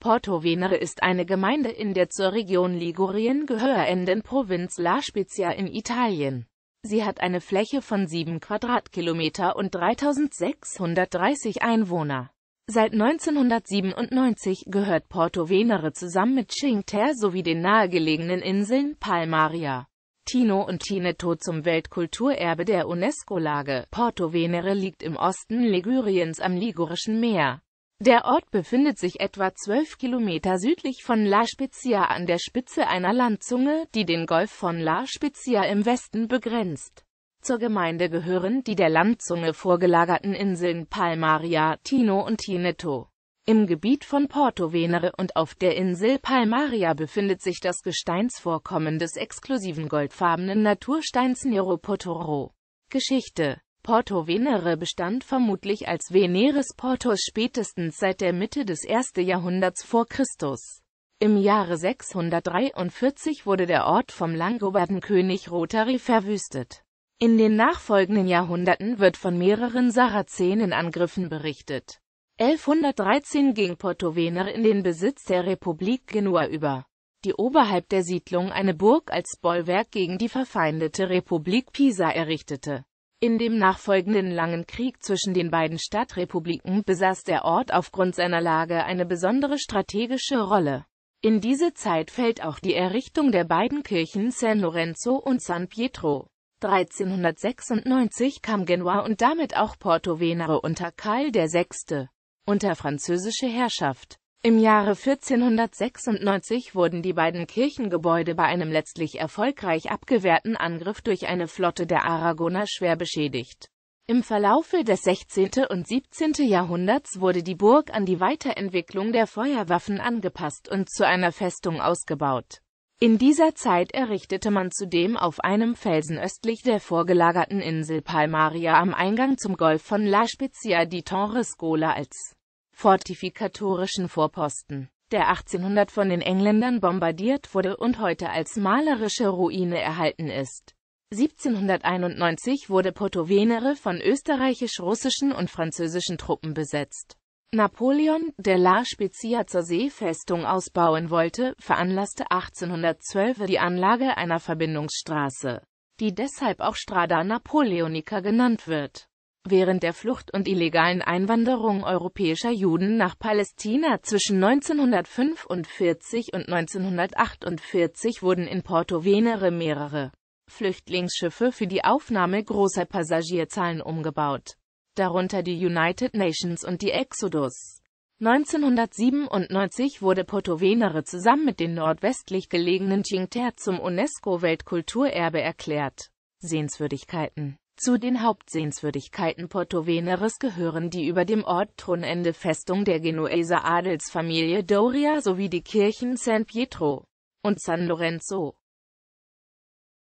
Porto Venere ist eine Gemeinde in der zur Region Ligurien gehörenden Provinz La Spezia in Italien. Sie hat eine Fläche von 7 Quadratkilometer und 3630 Einwohner. Seit 1997 gehört Porto Venere zusammen mit Cinque Terre sowie den nahegelegenen Inseln Palmaria, Tino und Tineto zum Weltkulturerbe der UNESCO-Lage. Porto Venere liegt im Osten Liguriens am Ligurischen Meer. Der Ort befindet sich etwa 12 Kilometer südlich von La Spezia an der Spitze einer Landzunge, die den Golf von La Spezia im Westen begrenzt. Zur Gemeinde gehören die der Landzunge vorgelagerten Inseln Palmaria, Tino und Tineto. Im Gebiet von Porto Venere und auf der Insel Palmaria befindet sich das Gesteinsvorkommen des exklusiven goldfarbenen Natursteins Nero Potoro. Geschichte Porto Venere bestand vermutlich als Veneris Portos spätestens seit der Mitte des 1. Jahrhunderts vor Christus. Im Jahre 643 wurde der Ort vom Langobardenkönig Rothari verwüstet. In den nachfolgenden Jahrhunderten wird von mehreren Sarazenenangriffen berichtet. 1113 ging Porto Venere in den Besitz der Republik Genua über, die oberhalb der Siedlung eine Burg als Bollwerk gegen die verfeindete Republik Pisa errichtete. In dem nachfolgenden langen Krieg zwischen den beiden Stadtrepubliken besaß der Ort aufgrund seiner Lage eine besondere strategische Rolle. In diese Zeit fällt auch die Errichtung der beiden Kirchen San Lorenzo und San Pietro. 1396 kam Genua und damit auch Porto Venere unter Karl VI. unter französische Herrschaft. Im Jahre 1496 wurden die beiden Kirchengebäude bei einem letztlich erfolgreich abgewehrten Angriff durch eine Flotte der Aragoner schwer beschädigt. Im Verlaufe des 16. und 17. Jahrhunderts wurde die Burg an die Weiterentwicklung der Feuerwaffen angepasst und zu einer Festung ausgebaut. In dieser Zeit errichtete man zudem auf einem Felsen östlich der vorgelagerten Insel Palmaria am Eingang zum Golf von La Spezia die Torrescola als fortifikatorischen Vorposten, der 1800 von den Engländern bombardiert wurde und heute als malerische Ruine erhalten ist. 1791 wurde Portovenere von österreichisch-russischen und französischen Truppen besetzt. Napoleon, der La Spezia zur Seefestung ausbauen wollte, veranlasste 1812 die Anlage einer Verbindungsstraße, die deshalb auch Strada Napoleonica genannt wird. Während der Flucht und illegalen Einwanderung europäischer Juden nach Palästina zwischen 1945 und 1948 wurden in Porto Venere mehrere Flüchtlingsschiffe für die Aufnahme großer Passagierzahlen umgebaut, darunter die United Nations und die Exodus. 1997 wurde Porto Venere zusammen mit den nordwestlich gelegenen Cinque Terre zum UNESCO-Weltkulturerbe erklärt. Sehenswürdigkeiten zu den Hauptsehenswürdigkeiten Porto Veneres gehören die über dem Ort thronende Festung der Genueser Adelsfamilie Doria sowie die Kirchen San Pietro und San Lorenzo.